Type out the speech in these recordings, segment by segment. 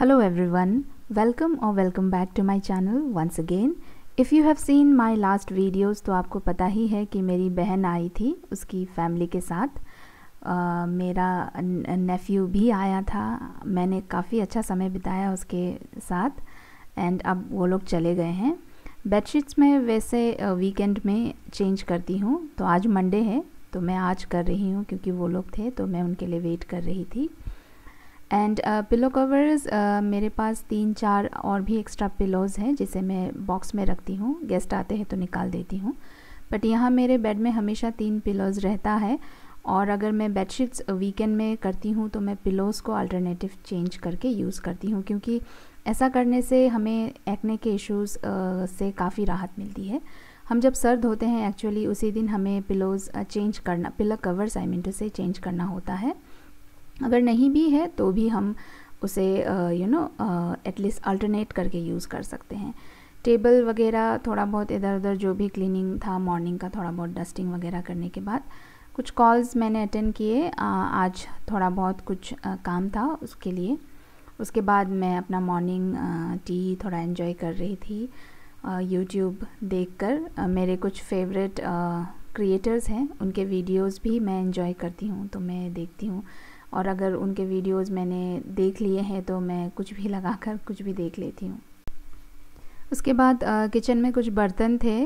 Hello everyone, welcome or welcome back to my channel once again. If you have seen my last videos तो आपको पता ही है कि मेरी बहन आई थी उसकी फैमिली के साथ Uh, मेरा नेफ्यू भी आया था मैंने काफ़ी अच्छा समय बिताया उसके साथ एंड अब वो लोग चले गए हैं बेडशीट्स में वैसे वीकेंड में चेंज करती हूँ तो आज मंडे है तो मैं आज कर रही हूँ क्योंकि वो लोग थे तो मैं उनके लिए वेट कर रही थी एंड पिलो कवर्स मेरे पास तीन चार और भी एक्स्ट्रा पिलोज़ हैं जिसे मैं बॉक्स में रखती हूँ गेस्ट आते हैं तो निकाल देती हूँ बट यहाँ मेरे बेड में हमेशा तीन पिलोज़ रहता है और अगर मैं बेडशीट्स वीकेंड में करती हूँ तो मैं पिलोज़ को अल्टरनेटिव चेंज करके यूज़ करती हूँ क्योंकि ऐसा करने से हमें एक्ने के इश्यूज़ uh, से काफ़ी राहत मिलती है हम जब सर्द होते हैं एक्चुअली उसी दिन हमें पिलोज़ चेंज uh, करना pillow covers I mean to से चेंज करना होता है अगर नहीं भी है तो भी हम उसे यू नो एटलीस्ट अल्टरनेट करके यूज़ कर सकते हैं टेबल वगैरह थोड़ा बहुत इधर उधर जो भी क्लीनिंग था मॉर्निंग का थोड़ा बहुत डस्टिंग वगैरह करने के बाद कुछ कॉल्स मैंने अटेंड किए आज थोड़ा बहुत कुछ आ, काम था उसके लिए उसके बाद मैं अपना मॉर्निंग टी थोड़ा इन्जॉय कर रही थी यूट्यूब देखकर मेरे कुछ फेवरेट क्रिएटर्स हैं उनके वीडियोस भी मैं इन्जॉय करती हूँ तो मैं देखती हूँ और अगर उनके वीडियोस मैंने देख लिए हैं तो मैं कुछ भी लगाकर कुछ भी देख लेती हूँ उसके बाद किचन में कुछ बर्तन थे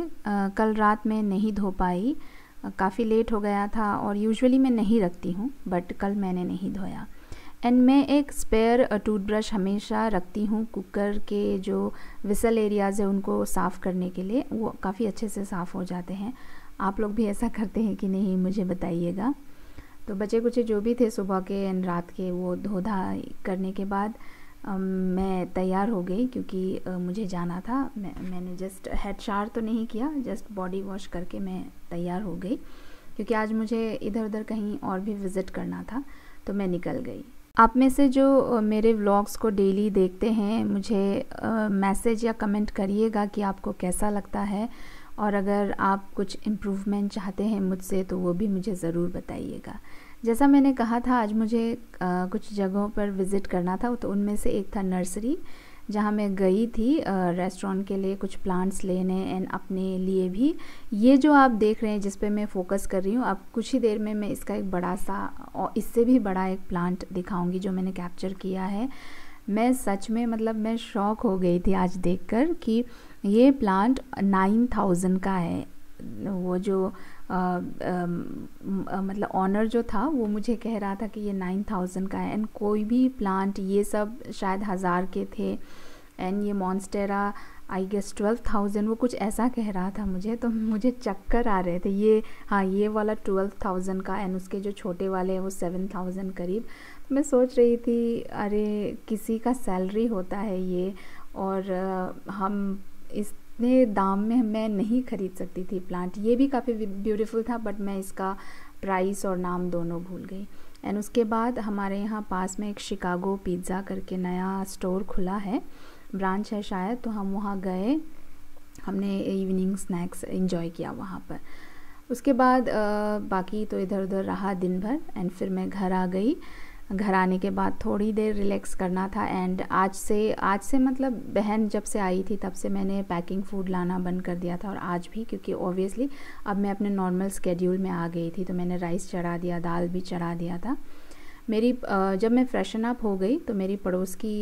कल रात में नहीं धो पाई काफ़ी लेट हो गया था और यूजुअली मैं नहीं रखती हूँ बट कल मैंने नहीं धोया एंड मैं एक स्पेयर टूथब्रश हमेशा रखती हूँ कुकर के जो विसल एरियाज़ है उनको साफ़ करने के लिए वो काफ़ी अच्छे से साफ़ हो जाते हैं आप लोग भी ऐसा करते हैं कि नहीं मुझे बताइएगा तो बचे कुचे जो भी थे सुबह के एंड रात के वो धोधा करने के बाद मैं तैयार हो गई क्योंकि मुझे जाना था मैं मैंने जस्ट हेड शार तो नहीं किया जस्ट बॉडी वॉश करके मैं तैयार हो गई क्योंकि आज मुझे इधर उधर कहीं और भी विज़िट करना था तो मैं निकल गई आप में से जो मेरे व्लॉग्स को डेली देखते हैं मुझे मैसेज या कमेंट करिएगा कि आपको कैसा लगता है और अगर आप कुछ इम्प्रूवमेंट चाहते हैं मुझसे तो वो भी मुझे ज़रूर बताइएगा जैसा मैंने कहा था आज मुझे आ, कुछ जगहों पर विज़िट करना था तो उनमें से एक था नर्सरी जहाँ मैं गई थी रेस्टोरेंट के लिए कुछ प्लांट्स लेने एंड अपने लिए भी ये जो आप देख रहे हैं जिस पे मैं फोकस कर रही हूँ अब कुछ ही देर में मैं इसका एक बड़ा सा और इससे भी बड़ा एक प्लांट दिखाऊंगी जो मैंने कैप्चर किया है मैं सच में मतलब मैं शौक हो गई थी आज देखकर कि ये प्लांट नाइन थाउजेंड का है वो जो आ, आ, मतलब ऑनर जो था वो मुझे कह रहा था कि ये नाइन थाउजेंड का है एंड कोई भी प्लांट ये सब शायद हज़ार के थे एंड ये monstera I guess twelve thousand वो कुछ ऐसा कह रहा था मुझे तो मुझे चक्कर आ रहे थे ये हाँ ये वाला ट्वेल्व थाउजेंड का एंड उसके जो छोटे वाले हैं वो सेवन थाउजेंड करीब तो मैं सोच रही थी अरे किसी का सैलरी होता है ये और हम इतने दाम में मैं नहीं ख़रीद सकती थी प्लांट ये भी काफ़ी ब्यूटीफुल था बट मैं इसका प्राइस और नाम दोनों भूल गई एंड उसके बाद हमारे यहाँ पास में एक शिकागो पिज़्ज़ा करके नया स्टोर खुला है ब्रांच है शायद तो हम वहाँ गए हमने इवनिंग स्नैक्स इन्जॉय किया वहाँ पर उसके बाद आ, बाकी तो इधर उधर रहा दिन भर एंड फिर मैं घर आ गई घर आने के बाद थोड़ी देर रिलैक्स करना था एंड आज से आज से मतलब बहन जब से आई थी तब से मैंने पैकिंग फूड लाना बंद कर दिया था और आज भी क्योंकि ऑब्वियसली अब मैं अपने नॉर्मल स्केड्यूल में आ गई थी तो मैंने राइस चढ़ा दिया दाल भी चढ़ा दिया था मेरी जब मैं फ्रेशन अप हो गई तो मेरी पड़ोस की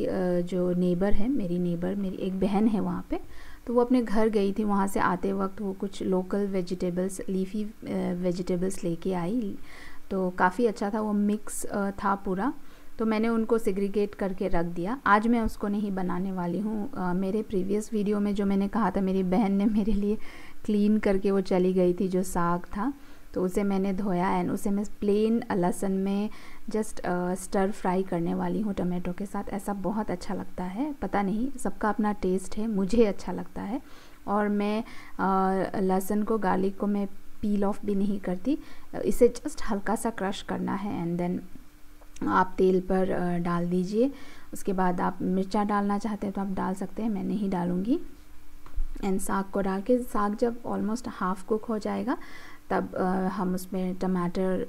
जो नेबर है मेरी नेबर मेरी एक बहन है वहाँ पे तो वो अपने घर गई थी वहाँ से आते वक्त वो कुछ लोकल वेजिटेबल्स लीफी वेजिटेबल्स लेके आई तो काफ़ी अच्छा था वो मिक्स था पूरा तो मैंने उनको सिग्रीगेट करके रख दिया आज मैं उसको नहीं बनाने वाली हूँ मेरे प्रीवियस वीडियो में जो मैंने कहा था मेरी बहन ने मेरे लिए क्लीन करके वो चली गई थी जो साग था तो उसे मैंने धोया एंड उसे मैं प्लेन लहसन में जस्ट स्टर फ्राई करने वाली हूँ टमाटो के साथ ऐसा बहुत अच्छा लगता है पता नहीं सबका अपना टेस्ट है मुझे अच्छा लगता है और मैं लहसुन को गार्लिक को मैं पील ऑफ भी नहीं करती इसे जस्ट हल्का सा क्रश करना है एंड देन आप तेल पर डाल दीजिए उसके बाद आप मिर्चा डालना चाहते हैं तो आप डाल सकते हैं मैं नहीं डालूँगी एंड साग को डाल के साग जब ऑलमोस्ट हाफ कुक हो जाएगा तब आ, हम उसमें टमाटर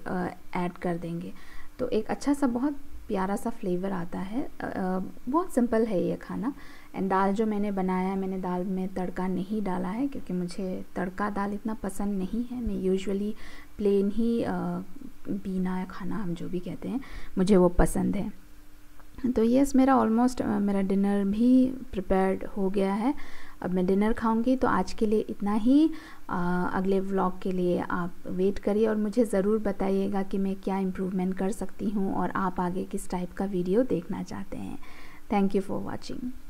ऐड कर देंगे तो एक अच्छा सा बहुत प्यारा सा फ्लेवर आता है आ, बहुत सिंपल है ये खाना एंड दाल जो मैंने बनाया है मैंने दाल में तड़का नहीं डाला है क्योंकि मुझे तड़का दाल इतना पसंद नहीं है मैं यूजुअली प्लेन ही पीना या खाना हम जो भी कहते हैं मुझे वो पसंद है तो यस मेरा ऑलमोस्ट मेरा डिनर भी प्रिपेयर्ड हो गया है अब मैं डिनर खाऊंगी तो आज के लिए इतना ही आ, अगले व्लॉग के लिए आप वेट करिए और मुझे ज़रूर बताइएगा कि मैं क्या इम्प्रूवमेंट कर सकती हूँ और आप आगे किस टाइप का वीडियो देखना चाहते हैं थैंक यू फॉर वॉचिंग